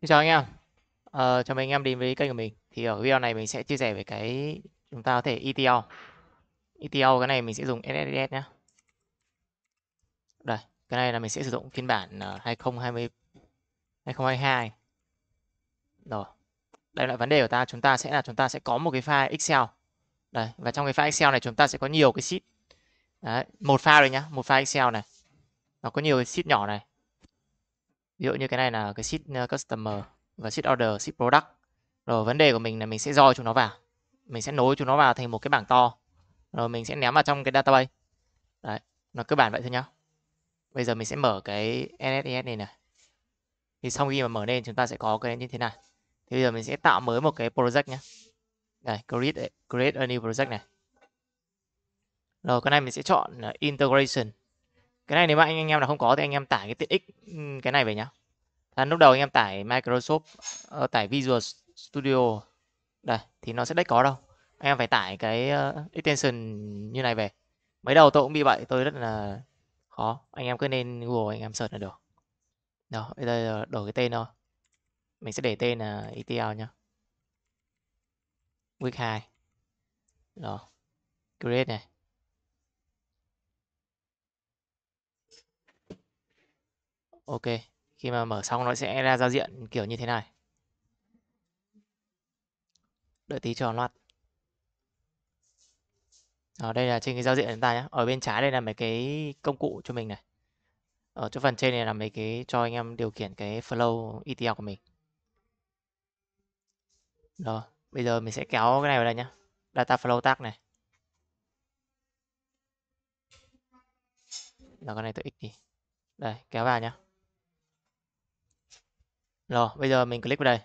Xin chào anh em, ờ, chào mừng anh em đến với kênh của mình. Thì ở video này mình sẽ chia sẻ về cái chúng ta có thể ETL. ETL cái này mình sẽ dùng SSS nhé. Đây, cái này là mình sẽ sử dụng phiên bản 2020 ờ, 2022. Rồi. Đây là vấn đề của ta, chúng ta sẽ là chúng ta sẽ có một cái file Excel. Đây, và trong cái file Excel này chúng ta sẽ có nhiều cái sheet. Đấy, một file rồi nhá, một file Excel này. Nó có nhiều cái sheet nhỏ này ví dụ như cái này là cái sheet ờ, customer và sheet order sheet product rồi vấn đề của mình là mình sẽ roi chúng nó vào mình sẽ nối chúng nó vào thành một cái bảng to rồi mình sẽ ném vào trong cái database đấy nó cơ bản vậy thôi nhá bây giờ mình sẽ mở cái NSES này này thì sau khi mà mở lên chúng ta sẽ có cái như thế này thì bây giờ mình sẽ tạo mới một cái project nhé này create create a new project này rồi cái này mình sẽ chọn ờ, integration cái này nếu mà anh anh em là không có thì anh em tải cái tiện ích ừ, cái này về nhá à, lúc đầu anh em tải Microsoft uh, tải Visual Studio đây thì nó sẽ đấy có đâu anh em phải tải cái uh, extension như này về mấy đầu tôi cũng bị vậy tôi rất là khó anh em cứ nên google anh em search là được đó bây giờ đổi cái tên thôi mình sẽ để tên là etl nhá week 2 đó create này ok khi mà mở xong nó sẽ ra giao diện kiểu như thế này đợi tí cho loạt ở đây là trên cái giao diện của chúng ta nhé ở bên trái đây là mấy cái công cụ cho mình này ở chỗ phần trên này là mấy cái cho anh em điều khiển cái flow ETL của mình rồi bây giờ mình sẽ kéo cái này vào đây nhé data flow tag này là con này tự x đi đây kéo vào nhé. Rồi, bây giờ mình click vào đây.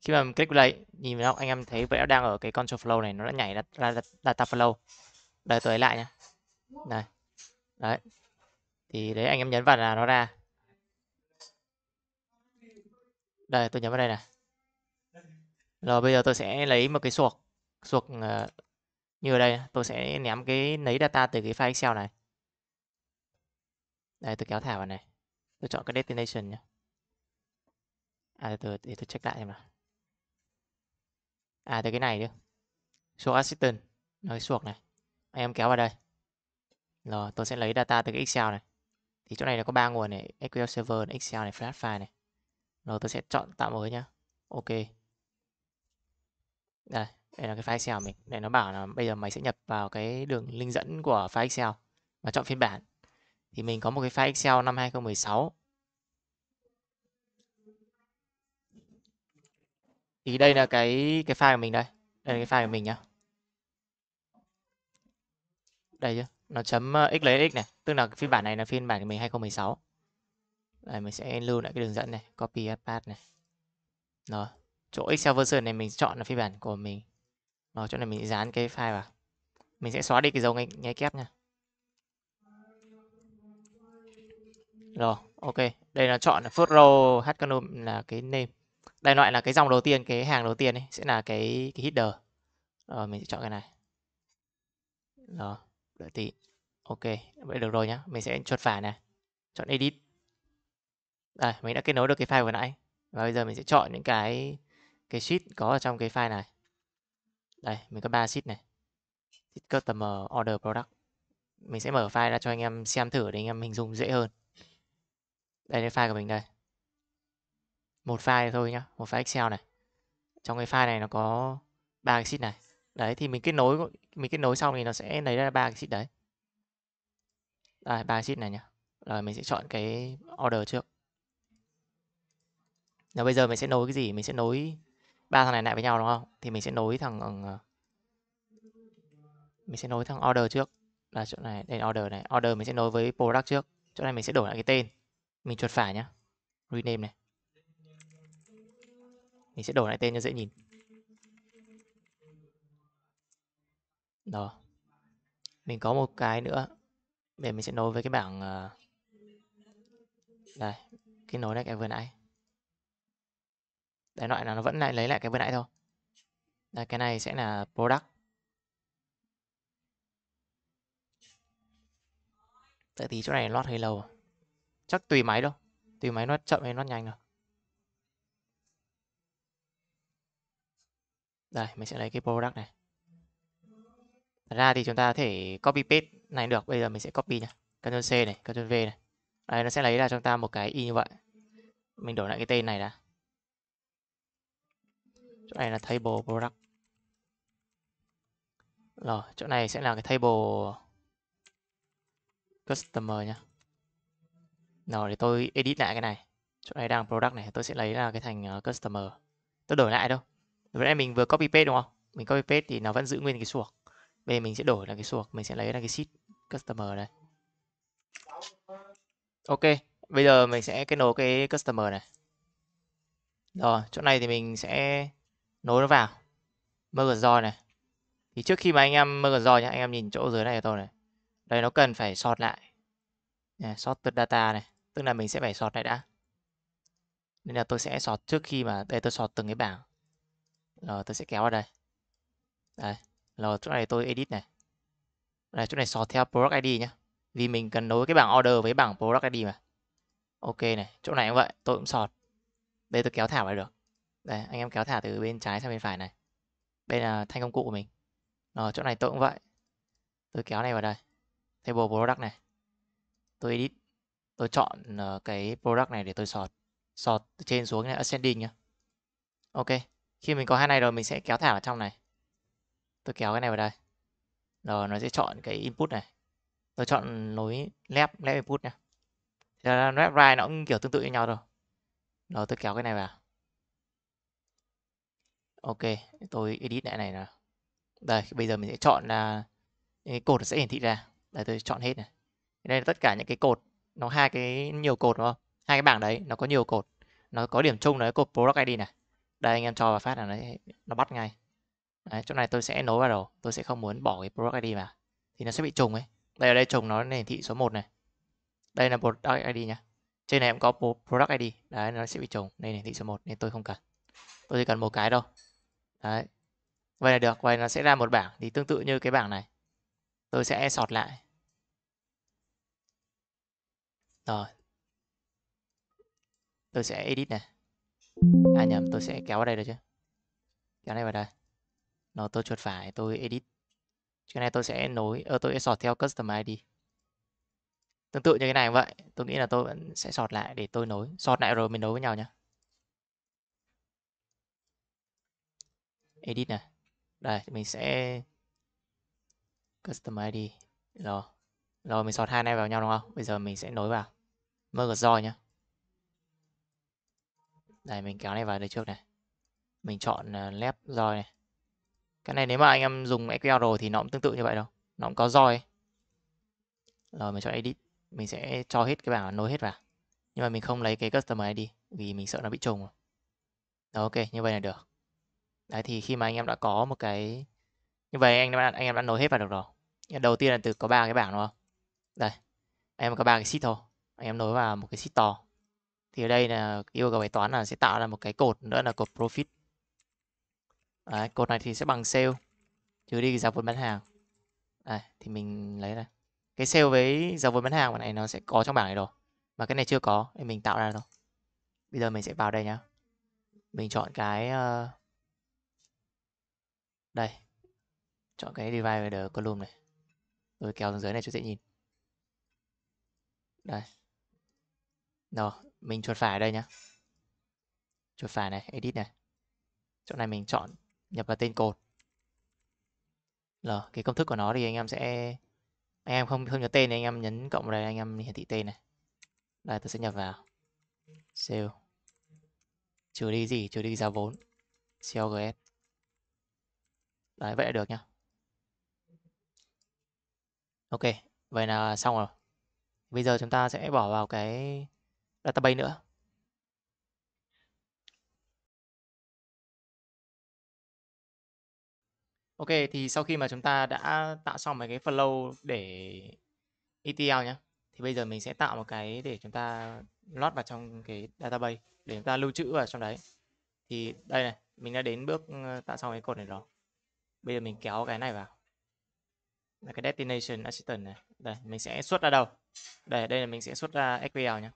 Khi mà mình click vào đây, nhìn vào anh em thấy vậy đang ở cái control flow này nó đã nhảy ra data flow. Đây tôi ấy lại nhá. Này. Đấy. Thì đấy anh em nhấn vào là nó ra. Đây tôi nhấn vào đây này. Rồi bây giờ tôi sẽ lấy một cái suộc, suộc ờ, như ở đây tôi sẽ ném cái lấy data từ cái file Excel này. Đây tôi kéo thả vào này. Tôi chọn cái destination nhé à từ để tôi check lại xem nào à từ cái này chứ số assistant nói cái suộc này anh em kéo vào đây rồi tôi sẽ lấy data từ cái excel này thì chỗ này là có ba nguồn này SQL Server này, Excel này flat file này rồi tôi sẽ chọn tạo mới nhá ok đây đây là cái file Excel mình để nó bảo là bây giờ mày sẽ nhập vào cái đường link dẫn của file Excel và chọn phiên bản thì mình có một cái file Excel năm 2016 thì đây là cái cái file của mình đây đây là cái file của mình nhá đây chứ nó chấm ờ, x lấy x này tức là phiên bản này là phiên bản của mình 2016 đây mình sẽ lưu lại cái đường dẫn này copy path này rồi chỗ excel version này mình chọn là phiên bản của mình nó chỗ này mình dán cái file vào mình sẽ xóa đi cái dấu ngay, ngay kép nha rồi ok đây là chọn là first row h là cái name đại loại là cái dòng đầu tiên cái hàng đầu tiên ấy, sẽ là cái cái header rồi ờ, mình sẽ chọn cái này rồi đợi tí ok vậy được rồi nhá mình sẽ chuột phải này chọn edit đây mình đã kết nối được cái file vừa nãy và bây giờ mình sẽ chọn những cái cái sheet có ở trong cái file này đây mình có ba sheet này sheet customer order product mình sẽ mở file ra cho anh em xem thử để anh em hình dung dễ hơn đây là file của mình đây một file thôi nhá một file excel này trong cái file này nó có ba cái sheet này đấy thì mình kết nối mình kết nối xong thì nó sẽ lấy ra ba cái sheet đấy đây ba sheet này nhá rồi mình sẽ chọn cái order trước là bây giờ mình sẽ nối cái gì mình sẽ nối ba thằng này lại với nhau đúng không thì mình sẽ nối thằng ờ, mình sẽ nối thằng order trước là chỗ này đây order này order mình sẽ nối với product trước chỗ này mình sẽ đổi lại cái tên mình chuột phải nhá rename này mình sẽ đổi lại tên cho dễ nhìn đó mình có một cái nữa để mình sẽ nối với cái bảng ờ, đây cái nối này cái vừa nãy đại loại là nó vẫn lại lấy lại cái vừa nãy thôi đây, cái này sẽ là product tại tí chỗ này lót hơi lâu chắc tùy máy đâu tùy máy nó chậm hay nó nhanh rồi Đây, mình sẽ lấy cái product này. Thật ra thì chúng ta có thể copy paste này được. Bây giờ mình sẽ copy nha. Ctrl C này, Ctrl V này. đây nó sẽ lấy ra cho chúng ta một cái y như vậy. Mình đổi lại cái tên này đã. Chỗ này là table product. Rồi, chỗ này sẽ là cái table customer nha Rồi để tôi edit lại cái này. Chỗ này đang product này, tôi sẽ lấy ra cái thành ờ, customer. Tôi đổi lại đâu vậy nãy mình vừa copy paste đúng không? Mình copy paste thì nó vẫn giữ nguyên cái suộc. Bây giờ mình sẽ đổi là cái suộc, mình sẽ lấy là cái sheet customer này. Ok, bây giờ mình sẽ kết nối cái customer này. Rồi, chỗ này thì mình sẽ nối nó vào. Merge join này. Thì trước khi mà anh em merge join nhá, anh em nhìn chỗ dưới này của tôi này. Đây nó cần phải sort lại. Này, sort từ data này, tức là mình sẽ phải sort lại đã. Nên là tôi sẽ sort trước khi mà đây tôi sort từng cái bảng. Rồi ờ, tôi sẽ kéo vào đây. Đây, rồi chỗ này tôi edit này. Đây, chỗ này sort theo product ID nhé, Vì mình cần nối cái bảng order với bảng product ID mà. Ok này, chỗ này cũng vậy, tôi cũng sort, Đây tôi kéo thả vào được. Đây, anh em kéo thả từ bên trái sang bên phải này. Đây là thanh công cụ của mình. Rồi, ờ, chỗ này tôi cũng vậy. Tôi kéo này vào đây. Table product này. Tôi edit. Tôi chọn ờ, cái product này để tôi sort. Sort từ trên xuống này ascending nhá. Ok khi mình có hai này rồi mình sẽ kéo thẳng vào trong này tôi kéo cái này vào đây rồi nó sẽ chọn cái input này tôi chọn nối left left input nha left right nó cũng kiểu tương tự như nhau rồi rồi tôi kéo cái này vào ok tôi edit lại này nào đây bây giờ mình sẽ chọn là cái cột sẽ hiển thị ra đây tôi chọn hết này đây là tất cả những cái cột nó hai cái nhiều cột đúng không hai cái bảng đấy nó có nhiều cột nó có điểm chung là cái cột product id này đây anh em cho vào phát là nó, nó bắt ngay đấy, chỗ này tôi sẽ nối vào đầu tôi sẽ không muốn bỏ cái product id mà thì nó sẽ bị trùng ấy đây ở đây trùng nó hiển thị số 1 này đây là product id nhá trên này em có product id đấy nó sẽ bị trùng đây hiển thị số 1 nên tôi không cần tôi chỉ cần một cái đâu đấy vậy là được vậy nó sẽ ra một bảng thì tương tự như cái bảng này tôi sẽ sọt lại rồi tôi sẽ edit này À nhầm, tôi sẽ kéo vào đây được chứ? Kéo này vào đây. Nó tôi chuột phải, tôi edit. Cái này tôi sẽ nối, ơ ờ, tôi sẽ sort theo custom ID. Tương tự như cái này vậy, tôi nghĩ là tôi vẫn sẽ sort lại để tôi nối. Sort lại rồi mình nối với nhau nhá Edit này. Đây, mình sẽ custom ID. Rồi. Rồi mình sort hai này vào nhau đúng không? Bây giờ mình sẽ nối vào. Merge join nhá đây mình kéo này vào đây trước này. Mình chọn à, left roi này. Cái này nếu mà anh em dùng SQL rồi thì nó cũng tương tự như vậy đâu. Nó cũng có roi. Rồi mình chọn edit. Mình sẽ cho hết cái bảng nối hết vào. Nhưng mà mình không lấy cái customer ID vì mình sợ nó bị trùng. Đó, ok, như vậy là được. Đấy thì khi mà anh em đã có một cái như vậy anh em đã, anh em đã nối hết vào được rồi. Đầu tiên là từ có ba cái bảng đúng không? Đây. Anh em có ba cái sheet thôi. Anh em nối vào một cái sheet to thì ở đây là yêu cầu bài toán là sẽ tạo ra một cái cột nữa là cột profit Đấy, cột này thì sẽ bằng sale trừ đi giá vốn bán hàng Đấy, thì mình lấy ra cái sale với giá vốn bán hàng này nó sẽ có trong bảng này rồi mà cái này chưa có thì mình tạo ra thôi bây giờ mình sẽ vào đây nhá mình chọn cái uh, đây chọn cái divide the column này rồi kéo xuống dưới này cho dễ nhìn đây rồi mình chuột phải ở đây nhá chuột phải này edit này chỗ này mình chọn nhập vào tên cột l cái công thức của nó thì anh em sẽ anh em không không nhớ tên thì anh em nhấn cộng vào đây anh em hiển thị tên này đây tôi sẽ nhập vào sale trừ đi gì trừ đi giá vốn CLGS đấy vậy là được nhá ok vậy là xong rồi bây giờ chúng ta sẽ bỏ vào cái database nữa Ok thì sau khi mà chúng ta đã tạo xong mấy cái flow để ETL nhé thì bây giờ mình sẽ tạo một cái để chúng ta load vào trong cái database để chúng ta lưu trữ vào trong đấy thì đây này mình đã đến bước ờ, tạo xong cái cột này rồi bây giờ mình kéo cái này vào là cái destination assistant này đây mình sẽ xuất ra đâu đây đây là mình sẽ xuất ra SQL nhé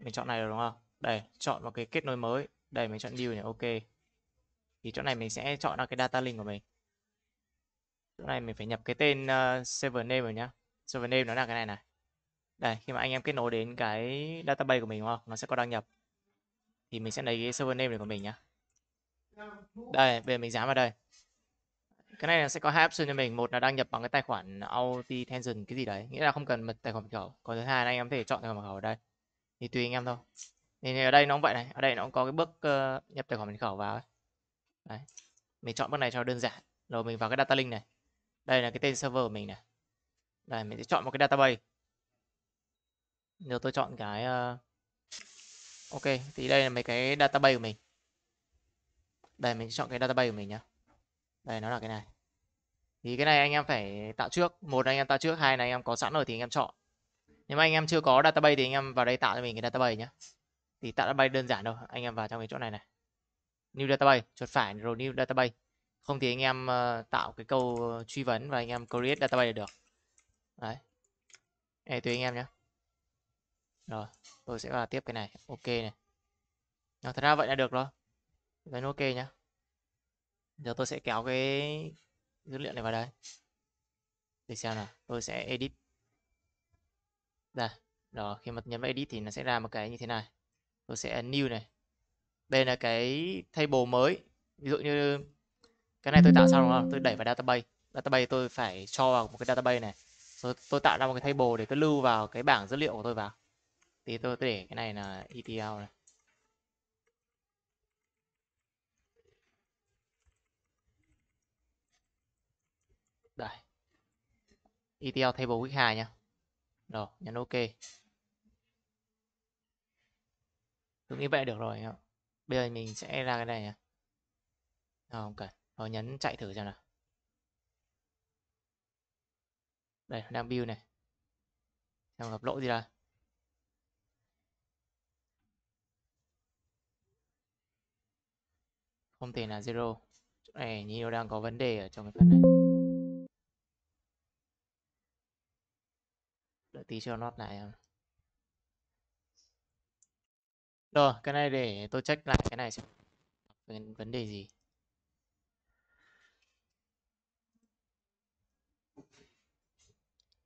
mình chọn này rồi đúng không đây chọn vào cái kết nối mới đây mình chọn new này ok thì chỗ này mình sẽ chọn ra cái data link của mình chỗ này mình phải nhập cái tên uh, server name rồi nhá server name nó là cái này này đây khi mà anh em kết nối đến cái database của mình đúng không nó sẽ có đăng nhập thì mình sẽ lấy cái server name này của mình nhá đây bây giờ mình dám vào đây cái này sẽ có hai option cho mình một là đăng nhập bằng cái tài khoản authentication cái gì đấy nghĩa là không cần mật tài khoản mật khẩu còn thứ hai là anh em có thể chọn tài khoản mật khẩu ở đây thì tùy anh em thôi nên ở đây nó cũng vậy này ở đây nó cũng có cái bước uh, nhập tài khoản mật khẩu vào ấy. Đấy. mình chọn bước này cho đơn giản rồi mình vào cái data link này đây là cái tên server của mình này đây mình sẽ chọn một cái database rồi tôi chọn cái uh, ok thì đây là mấy cái database của mình đây mình chọn cái database của mình nhá đây nó là cái này thì cái này anh em phải tạo trước một là anh em tạo trước hai là anh em có sẵn rồi thì anh em chọn nếu mà anh em chưa có database thì anh em vào đây tạo cho mình cái database nhé thì tạo database đơn giản thôi anh em vào trong cái chỗ này này new database chuột phải rồi new database không thì anh em ờ, tạo cái câu ờ, truy vấn và anh em create database được đấy đây tùy anh em nhé rồi tôi sẽ vào tiếp cái này ok này Đó, thật ra vậy là được rồi đánh ok nhá giờ tôi sẽ kéo cái dữ liệu này vào đây để xem nào tôi sẽ edit đây rồi khi mà nhấn vào edit thì nó sẽ ra một cái như thế này tôi sẽ new này đây là cái table mới ví dụ như cái này tôi tạo xong rồi tôi đẩy vào database database tôi phải cho vào một cái database này rồi tôi tạo ra một cái table để tôi lưu vào cái bảng dữ liệu của tôi vào thì tôi, tôi để cái này là etl này đây etl table week 2 nha rồi, nhấn OK. Cứ như vậy được rồi. Bây giờ mình sẽ ra cái này nhá. không cần. Rồi, nhấn chạy thử cho nào. Đây, đang build này. Xem gặp lỗi gì đây. Không thể là zero. Chỗ này nhiều đang có vấn đề ở trong cái phần này. tí cho nó lại không à. rồi cái này để tôi check lại cái này xem vấn đề gì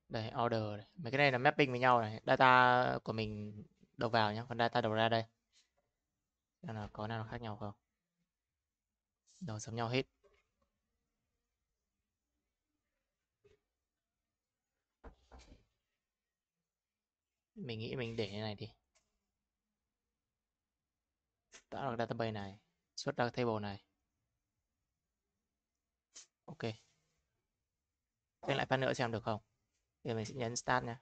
đây order mấy cái này là mapping với nhau này data của mình đầu vào nhé còn data đầu ra đây là có nào khác nhau không đâu giống nhau hết mình nghĩ mình để như này đi tạo được database này xuất ra table này ok xem lại phát nữa xem được không thì mình sẽ nhấn start nha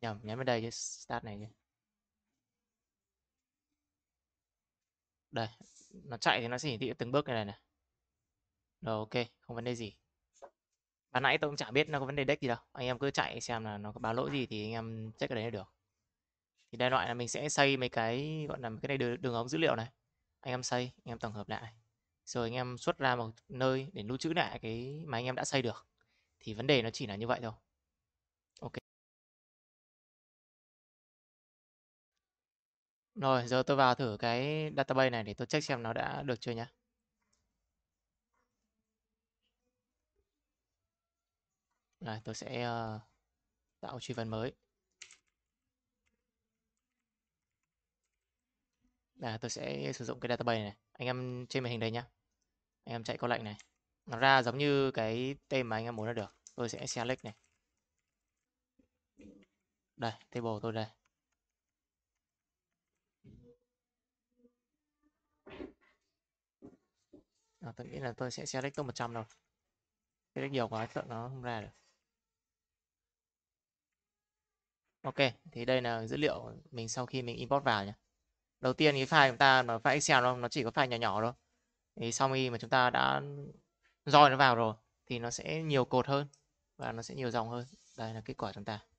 nhầm nhấn vào đây chứ start này chứ đây nó chạy thì nó sẽ hiển thị từng bước này này, này. rồi ok không vấn đề gì Ban nãy tôi cũng chả biết nó có vấn đề deck gì đâu. Anh em cứ chạy xem là nó có báo lỗi gì thì anh em check ở đấy là được. Thì đại loại là mình sẽ xây mấy cái gọi là cái này đường, đường ống dữ liệu này. Anh em xây, anh em tổng hợp lại. Rồi anh em xuất ra một nơi để lưu trữ lại cái mà anh em đã xây được. Thì vấn đề nó chỉ là như vậy thôi. Ok. Rồi, giờ tôi vào thử cái database này để tôi check xem nó đã được chưa nhá. Đây, tôi sẽ ờ, tạo truy vấn mới. là tôi sẽ sử dụng cái database này. Anh em trên màn hình đây nhá. Anh em chạy có lệnh này. Nó ra giống như cái tên mà anh em muốn là được. Tôi sẽ select này. Đây, table tôi đây. À, ờ, tôi nghĩ là tôi sẽ select top 100 đâu. Select nhiều quá sợ nó không ra được. Ok, thì đây là dữ liệu mình sau khi mình import vào nhé. Đầu tiên cái file chúng ta nó file Excel nó nó chỉ có file nhỏ nhỏ thôi. Thì sau khi mà chúng ta đã roi nó vào rồi thì nó sẽ nhiều cột hơn và nó sẽ nhiều dòng hơn. Đây là kết quả chúng ta.